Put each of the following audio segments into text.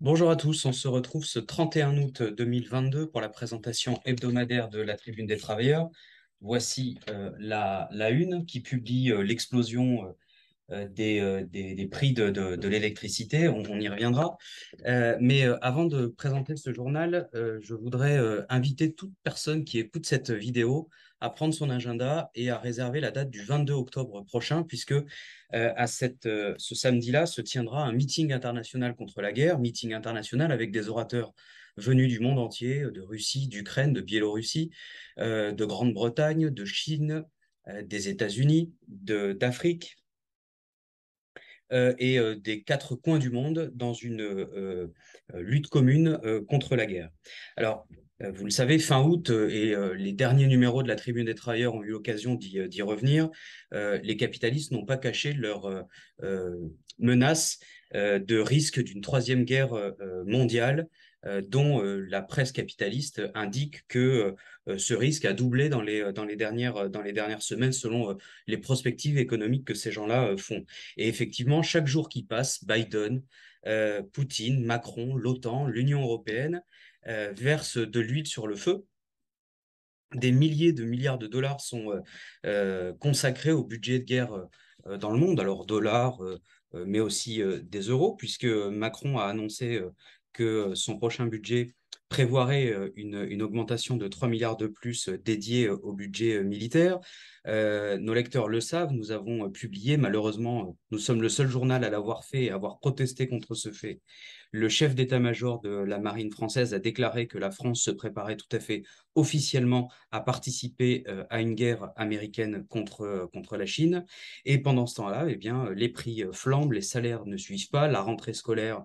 Bonjour à tous, on se retrouve ce 31 août 2022 pour la présentation hebdomadaire de la Tribune des Travailleurs. Voici euh, la, une qui publie euh, l'explosion euh, des, prix de, l'électricité, on, y reviendra. mais avant de présenter ce journal, je voudrais inviter toute personne qui écoute cette vidéo à prendre son agenda et à réserver la date du 22 octobre prochain, puisque euh, à cette, euh, ce samedi-là se tiendra un meeting international contre la guerre, meeting international avec des orateurs venus du monde entier, euh, de Russie, d'Ukraine, de Biélorussie, de Grande-Bretagne, de Chine, des États-Unis, d'Afrique. et des quatre coins du monde dans une lutte commune contre la guerre. Alors, euh, vous le savez, fin août, euh, et euh, les derniers numéros de la Tribune des Travailleurs ont eu l'occasion d'y revenir, les capitalistes n'ont pas caché leur menace de risque d'une troisième guerre mondiale dont la presse capitaliste indique que ce risque a doublé dans les, dans les, dernières, dans les dernières semaines selon les prospectives économiques que ces gens-là font. Et effectivement, chaque jour qui passe, Biden, Poutine, Macron, l'OTAN, l'Union européenne euh, verse de l'huile sur le feu. Des milliers de milliards de dollars sont euh, euh, consacrés au budget de guerre dans le monde, alors dollars, mais aussi des euros, puisque Macron a annoncé que son prochain budget prévoirait une, augmentation de 3 milliards de plus dédiée au budget militaire. nos lecteurs le savent, nous avons publié, malheureusement, nous sommes le seul journal à l'avoir fait et à avoir protesté contre ce fait, le chef d'état-major de la marine française a déclaré que la France se préparait tout à fait officiellement à participer euh, à une guerre américaine contre, euh, contre la Chine. Et pendant ce temps-là, eh bien, euh, les prix flambent, les salaires ne suivent pas, la rentrée scolaire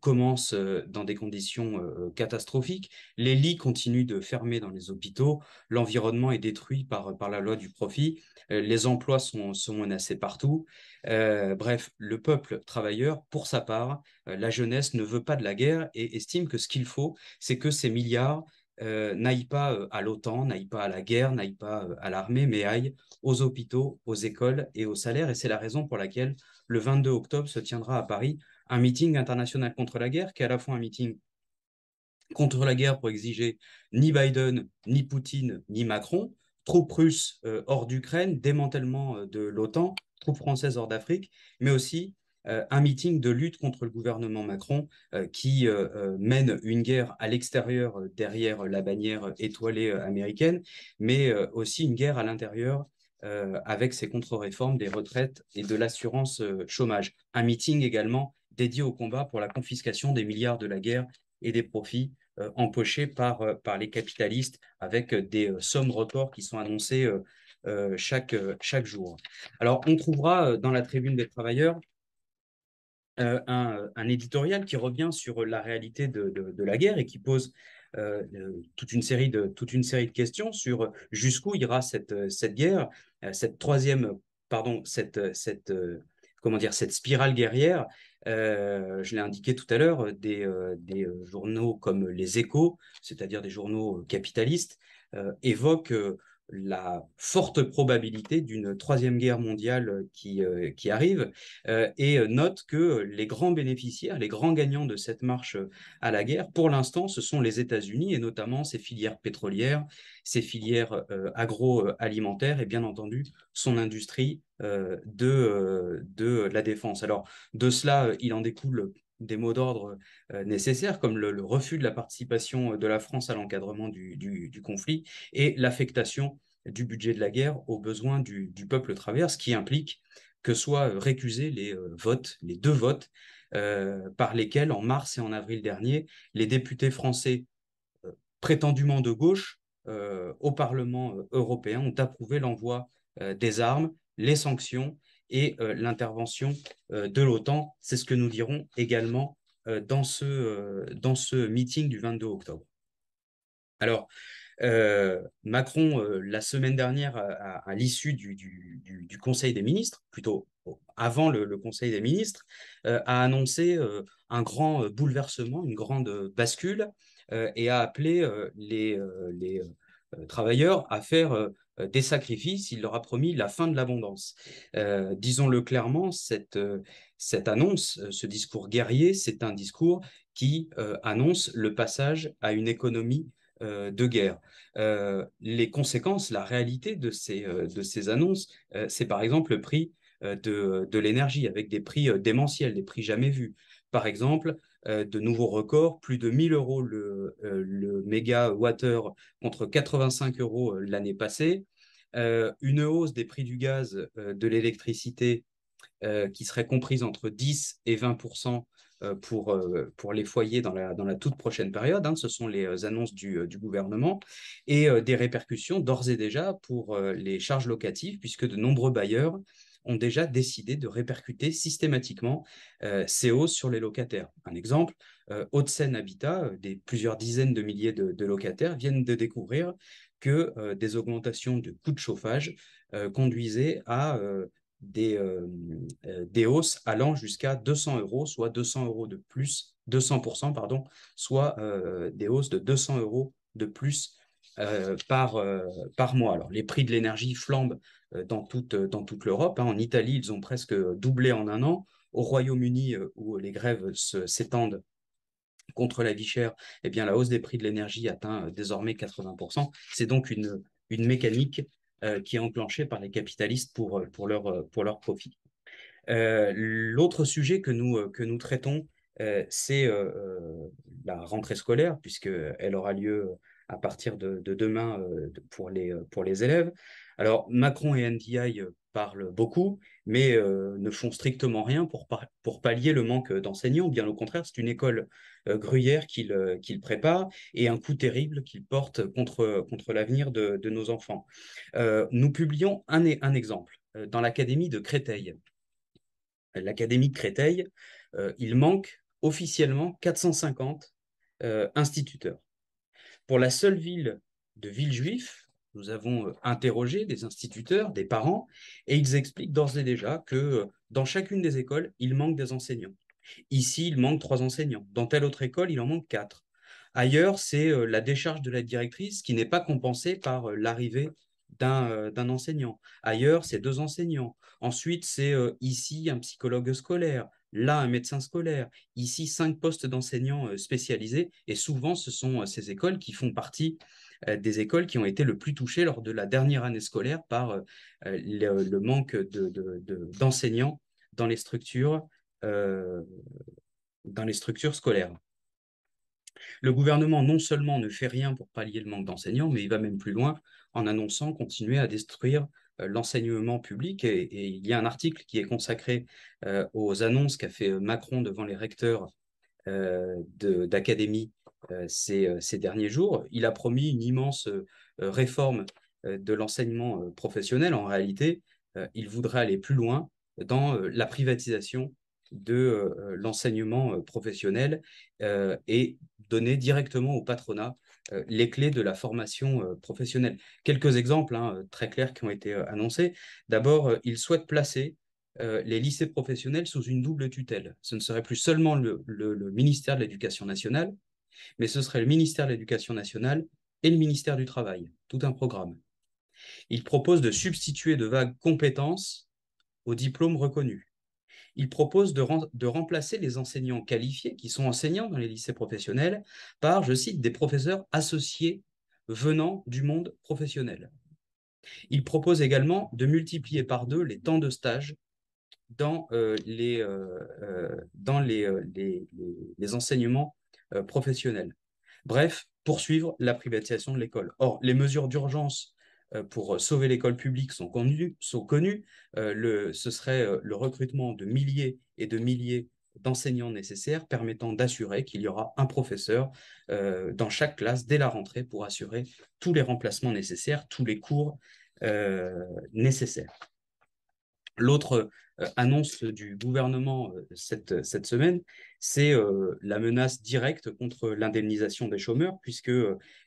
commence dans des conditions catastrophiques, les lits continuent de fermer dans les hôpitaux, l'environnement est détruit par, par la loi du profit, les emplois sont, sont menacés partout. Euh, bref, le peuple travailleur, pour sa part, euh, la jeunesse ne veut pas de la guerre et estime que ce qu'il faut, c'est que ces milliards euh, n'aillent pas à l'OTAN, n'aillent pas à la guerre, n'aillent pas à l'armée, mais aillent aux hôpitaux, aux écoles et aux salaires. Et c'est la raison pour laquelle le 22 octobre se tiendra à Paris un meeting international contre la guerre, qui est à la fois un meeting contre la guerre pour exiger ni Biden, ni Poutine, ni Macron, troupes russes hors d'Ukraine, démantèlement de l'OTAN, troupes françaises hors d'Afrique, mais aussi euh, un meeting de lutte contre le gouvernement Macron euh, qui euh, mène une guerre à l'extérieur derrière la bannière étoilée américaine, mais aussi une guerre à l'intérieur avec ses contre-réformes des retraites et de l'assurance chômage. Un meeting également dédié au combat pour la confiscation des milliards de la guerre et des profits empochés par, par les capitalistes avec des sommes records qui sont annoncées euh, chaque, euh, chaque jour. Alors, on trouvera euh, dans la tribune des travailleurs un, un, éditorial qui revient sur la réalité de, de, la guerre et qui pose toute, une série de, toute une série de questions sur jusqu'où ira cette, cette guerre, cette troisième, pardon, cette, cette, comment dire, cette spirale guerrière. je l'ai indiqué tout à l'heure, des, des, journaux comme Les Échos, c'est-à-dire des journaux capitalistes, évoquent la forte probabilité d'une troisième guerre mondiale euh, qui, euh, qui arrive euh, et note que les grands bénéficiaires, les grands gagnants de cette marche à la guerre, pour l'instant, ce sont les États-Unis et notamment ses filières pétrolières, ses filières agroalimentaires et bien entendu son industrie de, de la défense. Alors de cela, il en découle des mots d'ordre euh, nécessaires, comme le, refus de la participation euh, de la France à l'encadrement du, conflit et l'affectation du budget de la guerre aux besoins du, peuple travers, ce qui implique que soient euh, récusés les votes, les deux votes, par lesquels, en mars et en avril dernier, les députés français prétendument de gauche au Parlement européen ont approuvé l'envoi des armes, les sanctions et euh, l'intervention euh, de l'OTAN. C'est ce que nous dirons également euh, dans, ce, dans ce meeting du 22 octobre. Alors, Macron, la semaine dernière, à, l'issue du, du, Conseil des ministres, plutôt avant le, Conseil des ministres, a annoncé un grand bouleversement, une grande bascule, et a appelé les, les travailleurs à faire euh, des sacrifices, il leur a promis la fin de l'abondance. Euh, disons-le clairement, cette, euh, annonce, ce discours guerrier, c'est un discours qui annonce le passage à une économie de guerre. les conséquences, la réalité de ces, de ces annonces, c'est par exemple le prix de l'énergie avec des prix démentiels, des prix jamais vus. Par exemple, euh, de nouveaux records, plus de 1000 euros le, euh, le méga contre 85 euros euh, l'année passée, une hausse des prix du gaz, de l'électricité qui serait comprise entre 10 et 20 pour, les foyers dans la, toute prochaine période. Hein. ce sont les annonces du gouvernement et des répercussions d'ores et déjà pour les charges locatives, puisque de nombreux bailleurs ont déjà décidé de répercuter systématiquement euh, ces hausses sur les locataires. Un exemple, euh, Haute-Seine Habitat, euh, des plusieurs dizaines de milliers de, locataires viennent de découvrir que des augmentations de coûts de chauffage conduisaient à des, des, hausses allant jusqu'à 200 euros, soit 200 euros de plus, 200%, pardon, soit des hausses de 200 euros de plus par, par mois. Alors, les prix de l'énergie flambent euh, dans toute, euh, dans toute l'Europe. Hein. En Italie, ils ont presque euh, doublé en un an. Au Royaume-Uni, où les grèves s'étendent contre la vie chère, eh bien, la hausse des prix de l'énergie atteint désormais 80%. C'est donc une, une mécanique qui est enclenchée par les capitalistes pour, pour, leur, pour leur profit. L'autre sujet que nous, que nous traitons, c'est la rentrée scolaire, puisqu'elle aura lieu à partir de, de demain pour, les, pour les élèves. Alors, Macron et NDI euh, parlent beaucoup, mais euh, ne font strictement rien pour, pallier le manque d'enseignants. Bien au contraire, c'est une école euh, gruyère qu'ils préparent et un coup terrible qu'ils portent contre, l'avenir de, nos enfants. nous publions un, un exemple dans l'Académie de Créteil. L'Académie de Créteil, il manque officiellement 450 instituteurs. Pour la seule ville de juive, nous avons euh, interrogé des instituteurs, des parents, et ils expliquent d'ores et déjà que euh, dans chacune des écoles, il manque des enseignants. Ici, il manque trois enseignants. Dans telle autre école, il en manque quatre. Ailleurs, c'est euh, la décharge de la directrice qui n'est pas compensée par l'arrivée d'un enseignant. Ailleurs, c'est deux enseignants. Ensuite, c'est ici un psychologue scolaire, là un médecin scolaire, ici cinq postes d'enseignants spécialisés. Et souvent, ce sont ces écoles qui font partie euh, des écoles qui ont été le plus touchées lors de la dernière année scolaire par euh, le, manque d'enseignants de, dans les structures euh, dans les structures scolaires. Le gouvernement non seulement ne fait rien pour pallier le manque d'enseignants, mais il va même plus loin en annonçant continuer à détruire l'enseignement public. Et, il y a un article qui est consacré aux annonces qu'a fait Macron devant les recteurs d'académies euh, euh, ces, derniers jours. Il a promis une immense euh, réforme de l'enseignement professionnel. En réalité, il voudrait aller plus loin dans la privatisation de l'enseignement professionnel et donner directement au patronat les clés de la formation professionnelle. Quelques exemples hein, très clairs qui ont été annoncés. D'abord, il souhaite placer les lycées professionnels sous une double tutelle. Ce ne serait plus seulement le ministère de l'Éducation nationale, mais ce serait le ministère de l'Éducation nationale et le ministère du Travail, tout un programme. Il propose de substituer de vagues compétences aux diplômes reconnus. Il propose de, remplacer les enseignants qualifiés qui sont enseignants dans les lycées professionnels par, je cite, des professeurs associés venant du monde professionnel. Il propose également de multiplier par deux les temps de stage dans, euh, les, euh, euh, dans les, les, enseignements euh, professionnel. Bref, poursuivre la privatisation de l'école. Or, les mesures d'urgence euh, pour euh, sauver l'école publique sont connues. Sont connues. Le, ce serait le recrutement de milliers et de milliers d'enseignants nécessaires permettant d'assurer qu'il y aura un professeur dans chaque classe dès la rentrée pour assurer tous les remplacements nécessaires, tous les cours nécessaires. L'autre annonce du gouvernement cette, cette, semaine c'est la menace directe contre l'indemnisation des chômeurs, puisque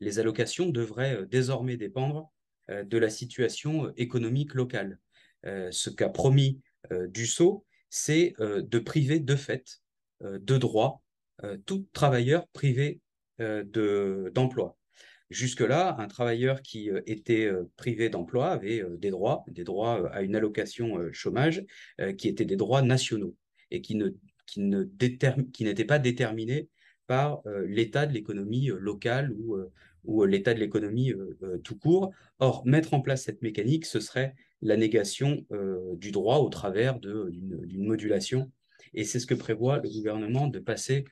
les allocations devraient désormais dépendre de la situation économique locale. ce qu'a promis Dussault, c'est de priver de fait, de droit, tout travailleur privé d'emploi. Jusque-là, un travailleur qui était privé d'emploi avait des droits, des droits à une allocation chômage, qui étaient des droits nationaux et qui ne qui n'était pas déterminée par euh, l'état de l'économie euh, locale ou, euh, ou l'état de l'économie tout court. Or, mettre en place cette mécanique, ce serait la négation du droit au travers d'une modulation. Et c'est ce que prévoit le gouvernement de passer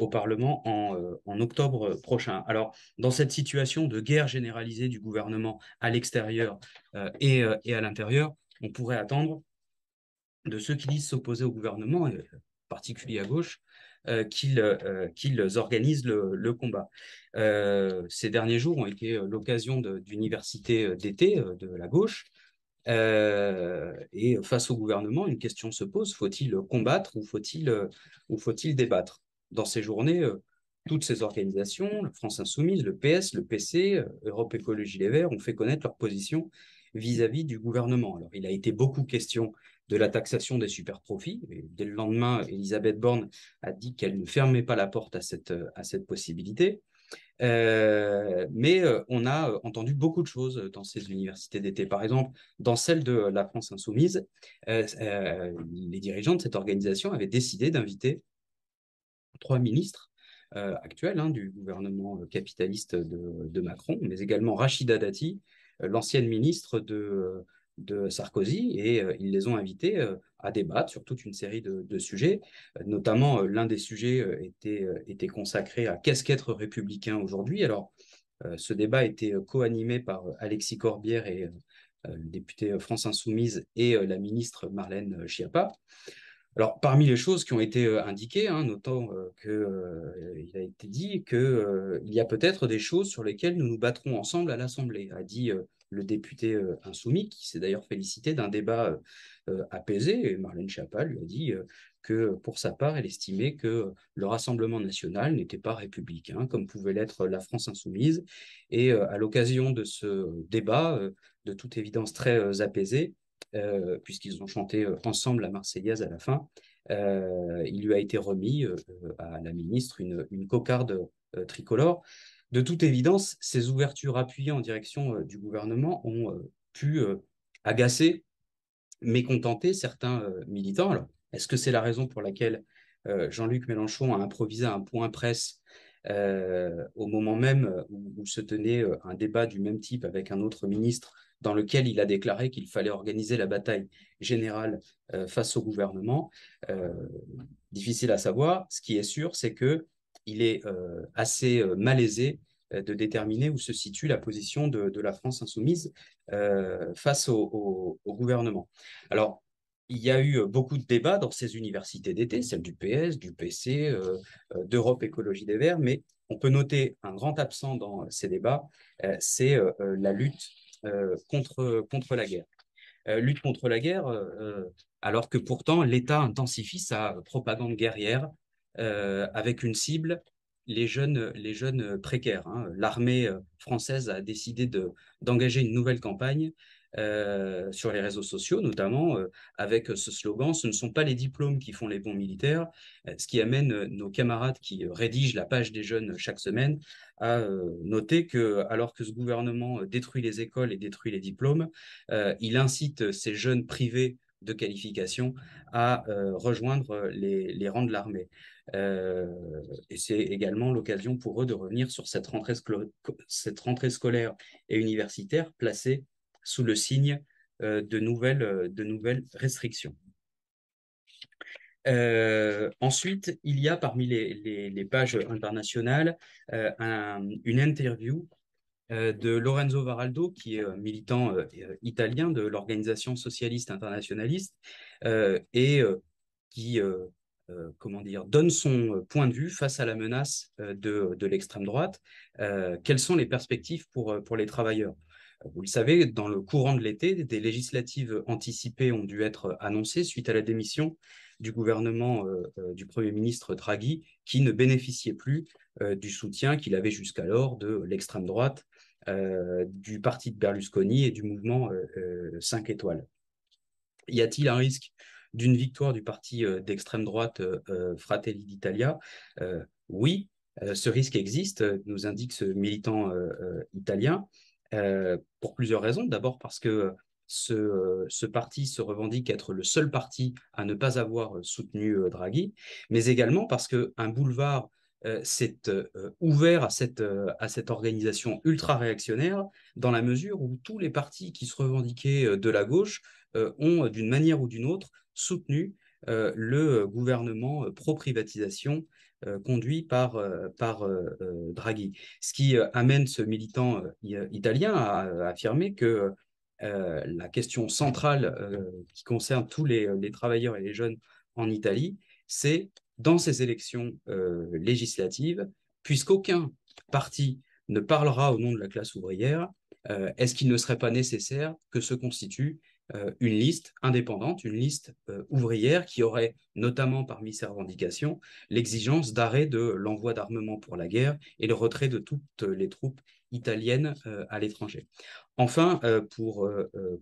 au Parlement en, octobre prochain. Alors, dans cette situation de guerre généralisée du gouvernement à l'extérieur et, et à l'intérieur, on pourrait attendre de ceux qui disent s'opposer au gouvernement, particulier à gauche, euh, qu'ils euh, organisent le, combat. Euh, ces derniers jours ont été l'occasion d'université euh, d'été de la gauche. et face au gouvernement, une question se pose, faut-il combattre ou faut-il faut débattre Dans ces journées, toutes ces organisations, le France Insoumise, le PS, le PC, Europe Écologie Les Verts, ont fait connaître leur position vis-à-vis -vis du gouvernement. Alors, il a été beaucoup question de la taxation des superprofits. profits. dès le lendemain, Elisabeth Borne a dit qu'elle ne fermait pas la porte à cette, à cette possibilité. Euh, mais euh, on a euh, entendu beaucoup de choses dans ces universités d'été. Par exemple, dans celle de la France insoumise, les dirigeants de cette organisation avaient décidé d'inviter trois ministres actuels hein, du gouvernement capitaliste de, de, Macron, mais également Rachida Dati, l'ancienne ministre de de Sarkozy et euh, ils les ont invités euh, à débattre sur toute une série de, sujets. Euh, notamment, l'un des sujets était, consacré à qu'est-ce qu'être républicain aujourd'hui. Alors, ce débat était co-animé par Alexis Corbière et le député France Insoumise et la ministre Marlène Schiappa. Alors, parmi les choses qui ont été indiquées, hein, notons qu'il a été dit qu'il y a peut-être des choses sur lesquelles nous nous battrons ensemble à l'Assemblée, a dit le député euh, insoumis, qui s'est d'ailleurs félicité d'un débat euh, euh, apaisé. Et Marlène Schiappa lui a dit que, pour sa part, elle estimait que le Rassemblement national n'était pas républicain, comme pouvait l'être la France insoumise. Et à l'occasion de ce débat, de toute évidence très apaisé, puisqu'ils ont chanté ensemble la Marseillaise à la fin, il lui a été remis à la ministre une cocarde tricolore. De toute évidence, ces ouvertures appuyées en direction euh, du gouvernement ont euh, pu euh, agacer, mécontenter certains militants. Alors, est-ce que c'est la raison pour laquelle Jean-Luc Mélenchon a improvisé un point presse au moment même où, se tenait un débat du même type avec un autre ministre dans lequel il a déclaré qu'il fallait organiser la bataille générale face au gouvernement. difficile à savoir. Ce qui est sûr, c'est que il est euh, assez euh, malaisé euh, de déterminer où se situe la position de, la France insoumise face au, gouvernement. Alors, il y a eu beaucoup de débats dans ces universités d'été, celles du PS, du PC, d'Europe Écologie des Verts, mais on peut noter un grand absent dans ces débats, c'est la lutte contre, contre la guerre. lutte contre la guerre, alors que pourtant l'État intensifie sa propagande guerrière euh, avec une cible les jeunes, précaires. Hein. L'armée euh, française a décidé d'engager une nouvelle campagne euh, sur les réseaux sociaux, notamment avec ce slogan Ce ne sont pas les diplômes qui font les bons militaires, ce qui amène nos camarades qui rédigent la page des jeunes chaque semaine à noter que, alors que ce gouvernement détruit les écoles et détruit les diplômes, il incite ces jeunes privés de qualification à rejoindre les rangs de l'armée. Euh, et c'est également l'occasion pour eux de revenir sur cette rentrée, cette scolaire et universitaire placée sous le signe euh, euh, de, nouvelles, restrictions. ensuite, il y a parmi les, pages internationales une interview de Lorenzo Varaldo, qui est militant italien de l'organisation socialiste internationaliste et qui euh, comment dire, donne son euh, point de vue face à la menace euh, de, de l'extrême droite. quelles sont les perspectives pour, pour les travailleurs Vous le savez, dans le courant de l'été, des législatives anticipées ont dû être annoncées suite à la démission du gouvernement du Premier ministre Draghi, qui ne bénéficiait plus du soutien qu'il avait jusqu'alors de l'extrême droite, du parti de Berlusconi et du mouvement 5 étoiles. Y a-t-il un risque d'une victoire du parti euh, d'extrême droite euh, euh, Fratelli d'Italia, oui, ce risque existe, nous indique ce militant italien, pour plusieurs raisons. D'abord parce que ce, parti se revendique être le seul parti à ne pas avoir soutenu Draghi, mais également parce qu'un boulevard s'est ouvert à cette, à cette organisation ultra-réactionnaire dans la mesure où tous les partis qui se revendiquaient de la gauche ont, d'une manière ou d'une autre, soutenu euh, le gouvernement euh, pro-privatisation euh, conduit par, Draghi. Ce qui amène ce militant italien à, affirmer que la question centrale qui concerne tous les, les, travailleurs et les jeunes en Italie, c'est dans ces élections législatives, puisqu'aucun parti ne parlera au nom de la classe ouvrière, est-ce qu'il ne serait pas nécessaire que se constitue euh, une liste indépendante, une liste euh, ouvrière qui aurait notamment parmi ses revendications l'exigence d'arrêt de l'envoi d'armement pour la guerre et le retrait de toutes les troupes italiennes euh, à l'étranger. Enfin, pour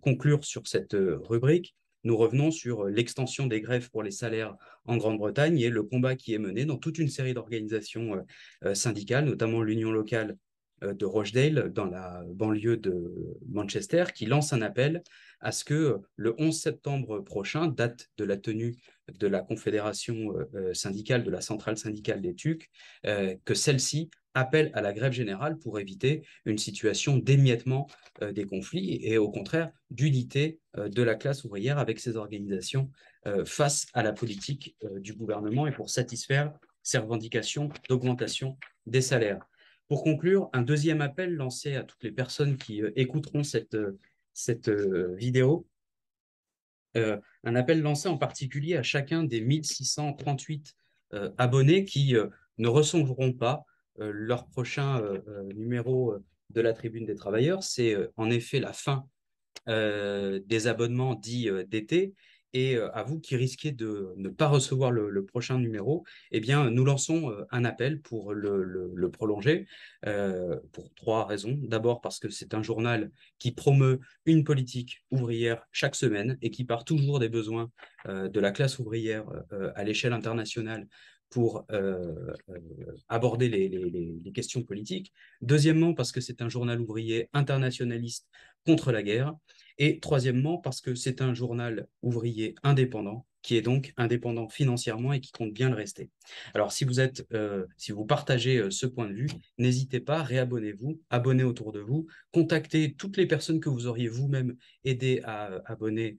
conclure sur cette rubrique, nous revenons sur l'extension des grèves pour les salaires en Grande-Bretagne et le combat qui est mené dans toute une série d'organisations syndicales, notamment l'Union locale euh, de Rochdale, dans la banlieue de Manchester, qui lance un appel à ce que le 11 septembre prochain, date de la tenue de la Confédération euh, euh, syndicale, de la centrale syndicale des TUC, que celle-ci appelle à la grève générale pour éviter une situation d'émiettement des conflits et au contraire d'unité de la classe ouvrière avec ses organisations face à la politique du gouvernement et pour satisfaire ses revendications d'augmentation des salaires. Pour conclure, un deuxième appel lancé à toutes les personnes qui euh, écouteront cette, euh, euh, vidéo. un appel lancé en particulier à chacun des 1638 abonnés qui ne recevront pas leur prochain numéro de la Tribune des Travailleurs. C'est en effet la fin des abonnements dits d'été et euh, à vous qui risquez de ne pas recevoir le, prochain numéro, eh bien, nous lançons euh, un appel pour le, prolonger euh, pour trois raisons. D'abord parce que c'est un journal qui promeut une politique ouvrière chaque semaine et qui part toujours des besoins de la classe ouvrière à l'échelle internationale pour aborder les, questions politiques. Deuxièmement, parce que c'est un journal ouvrier internationaliste contre la guerre. Et troisièmement, parce que c'est un journal ouvrier indépendant, qui est donc indépendant financièrement et qui compte bien le rester. Alors si vous êtes, euh, si vous partagez euh, ce point de vue, n'hésitez pas, réabonnez-vous, abonnez autour de vous, contactez toutes les personnes que vous auriez vous-même aidé à euh, abonner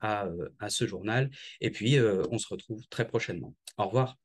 à, ce journal, et puis on se retrouve très prochainement. Au revoir.